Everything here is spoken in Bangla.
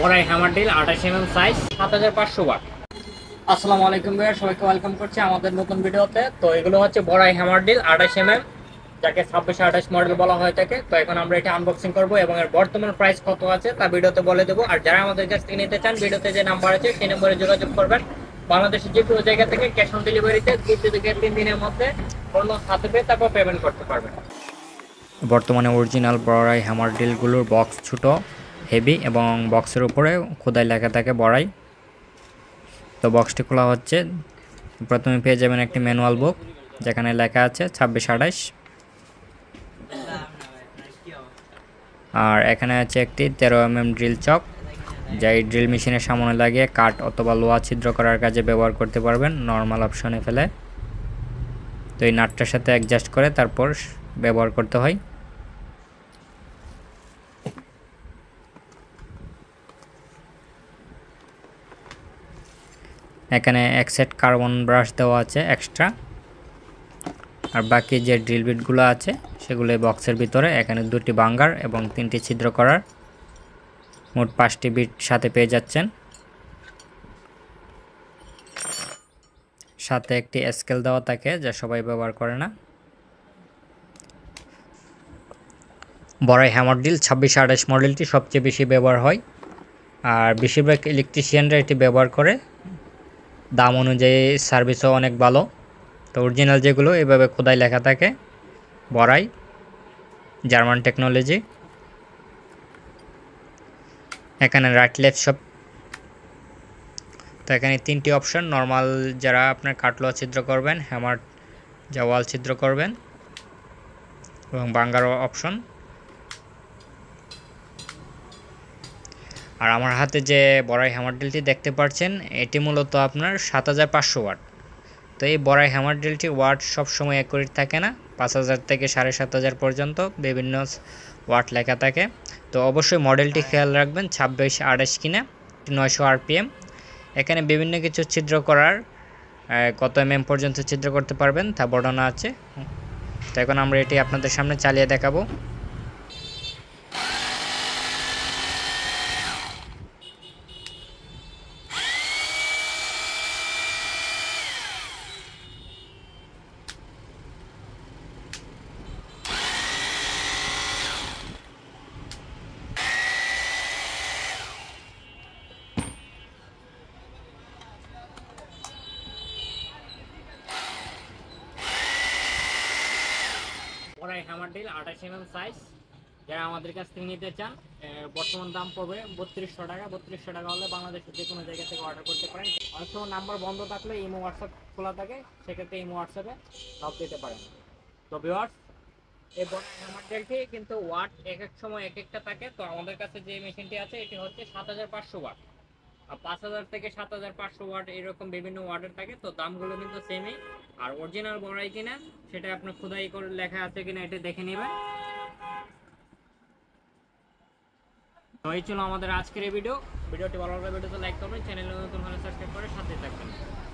বড়াই হামার ডিল আঠাশ এমএম mm সাইজ সাত হাজার পাঁচশো ওয়াট আসসালামু আলাইকুম ভাইয়া সবাইকে ওয়েলকাম করছি আমাদের নতুন ভিডিওতে তো এগুলো হচ্ছে বড়াই হামার ডিল আঠাশ এমএম mm, যাকে ছাব্বিশে আঠাশ মডেল বলা হয়ে থাকে তো এখন আমরা এটা আনবক্সিং করবো এবং এর বর্তমান প্রাইস কত আছে তা ভিডিওতে বলে দেবো আর যারা আমাদের কাছ থেকে নিতে চান ভিডিওতে যে নাম্বার আছে সেই নম্বরে যোগাযোগ করবেন বাংলাদেশের যে কোনো জায়গা থেকে ক্যাশ অন ডেলিভারিতে দুই থেকে তিন দিনের মধ্যে পণ্য হাতে পেয়ে তারপর পেমেন্ট করতে পারবেন বর্তমানে অরিজিনাল বড়াই হ্যামারডিলগুলোর বক্স ছোটো হেভি এবং বক্সের উপরে খোদাই লেখা থাকে বড়াই তো বক্সটি খোলা হচ্ছে প্রথমে পেয়ে যাবেন একটি ম্যানুয়াল বুক যেখানে লেখা আছে ছাব্বিশ আঠাশ আর এখানে আছে একটি তেরো এম এম ড্রিল চক যা এই ড্রিল মেশিনের সামনে লাগিয়ে কাঠ অথবা লোহা ছিদ্র করার কাজে ব্যবহার করতে পারবেন নর্মাল অপশনে ফেলে তো এই নাটটার সাথে অ্যাডজাস্ট করে তারপর ব্যবহার করতে হয় এখানে এক সেট কার্বন ব্রাশ দেওয়া আছে এক্সট্রা আর বাকি যে ড্রিল বিটগুলো আছে সেগুলো বক্সের ভিতরে এখানে দুটি বাঙ্গার এবং তিনটি ছিদ্র করার মোট পাঁচটি বিট সাথে পেয়ে যাচ্ছেন সাথে একটি স্কেল দেওয়া থাকে যা সবাই ব্যবহার করে না বড়াই হ্যামার ডিল ছাব্বিশ আঠাশ মডেলটি সবচেয়ে বেশি ব্যবহার হয় আর বেশিরভাগ ইলেকট্রিশিয়ানরা এটি ব্যবহার করে দাম অনুযায়ী সার্ভিসও অনেক ভালো তো অরিজিনাল যেগুলো এভাবে খোদাই লেখা থাকে বড়াই জার্মান টেকনোলজি এখানে রাইট লেফট সব তো এখানে তিনটি অপশান নর্মাল যারা আপনার কাটলো ছিদ্র করবেন হ্যামার ওয়াল ছিদ্র করবেন এবং বাঙ্গার অপশন আর আমার হাতে যে বড়াই হ্যামার ড্রিলটি দেখতে পাচ্ছেন এটি মূলত আপনার সাত হাজার পাঁচশো ওয়াট তো এই বড়াই হ্যামার ড্রিলটির ওয়াট সবসময় অ্যাকুরেট থাকে না পাঁচ হাজার থেকে সাড়ে সাত হাজার পর্যন্ত বিভিন্ন ওয়াট লেখা থাকে তো অবশ্যই মডেলটি খেয়াল রাখবেন ছাব্বিশ আড়াইশ কিনা নয়শো আরপিএম এখানে বিভিন্ন কিছু ছিদ্র করার কত এম mm পর্যন্ত ছিদ্র করতে পারবেন তা বর্ণনা আছে তো এখন আমরা এটি আপনাদের সামনে চালিয়ে দেখাবো করাই হ্যামার ডিল আঠাশ এম mm সাইজ যারা আমাদের কাছ থেকে নিতে চান বর্তমান দাম পড়বে বত্রিশশো টাকা বত্রিশশো টাকা হলে বাংলাদেশের যে কোনো জায়গা থেকে অর্ডার করতে পারেন অনেক সময় নাম্বার বন্ধ থাকলে ইমো হোয়াটসঅ্যাপ খোলা থাকে সেক্ষেত্রে ইমো হোয়াটসঅ্যাপে সব দিতে পারেন তো ভিওয়ার্স এই বড় হ্যামার ডিলটি কিন্তু ওয়াট এক এক সময় এক একটা থাকে তো আমাদের কাছে যে মেশিনটি আছে এটি হচ্ছে সাত হাজার পাঁচশো ওয়াট পাঁচ হাজার থেকে সাত হাজার পাঁচশো ওয়াট এরকম বিভিন্ন ওয়াটের থাকে তো দামগুলো কিন্তু সেমই আর অরিজিনাল বড়াই কিনা সেটা আপনার খোদাই করে লেখা আছে কিনা এটা দেখে নেবেন তো এই ছিল আমাদের আজকের এই ভিডিও ভিডিওটি ভালো লাগলে ভিডিওতে লাইক করবেন চ্যানেলে নতুন হলে সাবস্ক্রাইব করে সাথে থাকবেন